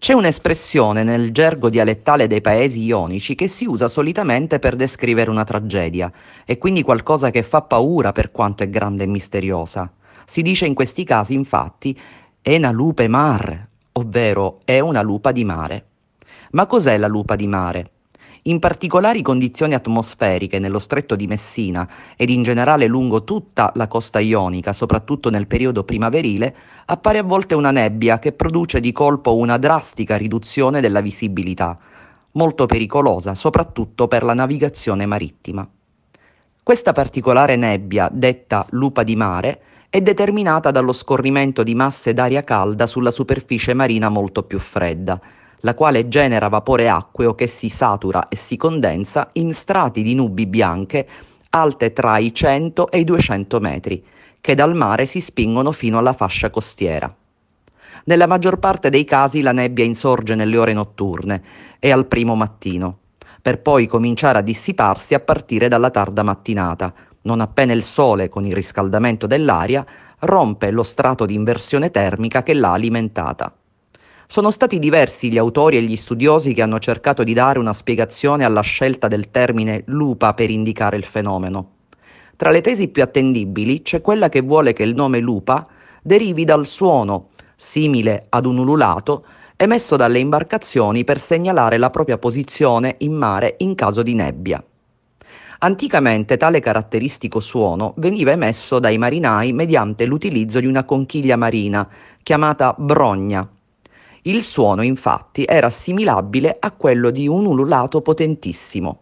C'è un'espressione nel gergo dialettale dei paesi ionici che si usa solitamente per descrivere una tragedia, e quindi qualcosa che fa paura per quanto è grande e misteriosa. Si dice in questi casi, infatti, è una lupe mar, ovvero è una lupa di mare. Ma cos'è la lupa di mare? In particolari condizioni atmosferiche nello stretto di Messina ed in generale lungo tutta la costa ionica, soprattutto nel periodo primaverile, appare a volte una nebbia che produce di colpo una drastica riduzione della visibilità, molto pericolosa soprattutto per la navigazione marittima. Questa particolare nebbia, detta lupa di mare, è determinata dallo scorrimento di masse d'aria calda sulla superficie marina molto più fredda la quale genera vapore acqueo che si satura e si condensa in strati di nubi bianche alte tra i 100 e i 200 metri, che dal mare si spingono fino alla fascia costiera. Nella maggior parte dei casi la nebbia insorge nelle ore notturne e al primo mattino, per poi cominciare a dissiparsi a partire dalla tarda mattinata, non appena il sole, con il riscaldamento dell'aria, rompe lo strato di inversione termica che l'ha alimentata. Sono stati diversi gli autori e gli studiosi che hanno cercato di dare una spiegazione alla scelta del termine lupa per indicare il fenomeno. Tra le tesi più attendibili c'è quella che vuole che il nome lupa derivi dal suono, simile ad un ululato, emesso dalle imbarcazioni per segnalare la propria posizione in mare in caso di nebbia. Anticamente tale caratteristico suono veniva emesso dai marinai mediante l'utilizzo di una conchiglia marina, chiamata brogna, il suono infatti era assimilabile a quello di un ululato potentissimo.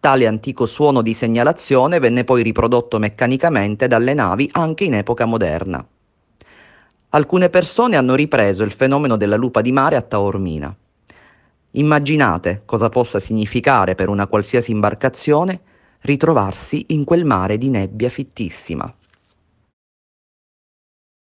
Tale antico suono di segnalazione venne poi riprodotto meccanicamente dalle navi anche in epoca moderna. Alcune persone hanno ripreso il fenomeno della lupa di mare a Taormina. Immaginate cosa possa significare per una qualsiasi imbarcazione ritrovarsi in quel mare di nebbia fittissima.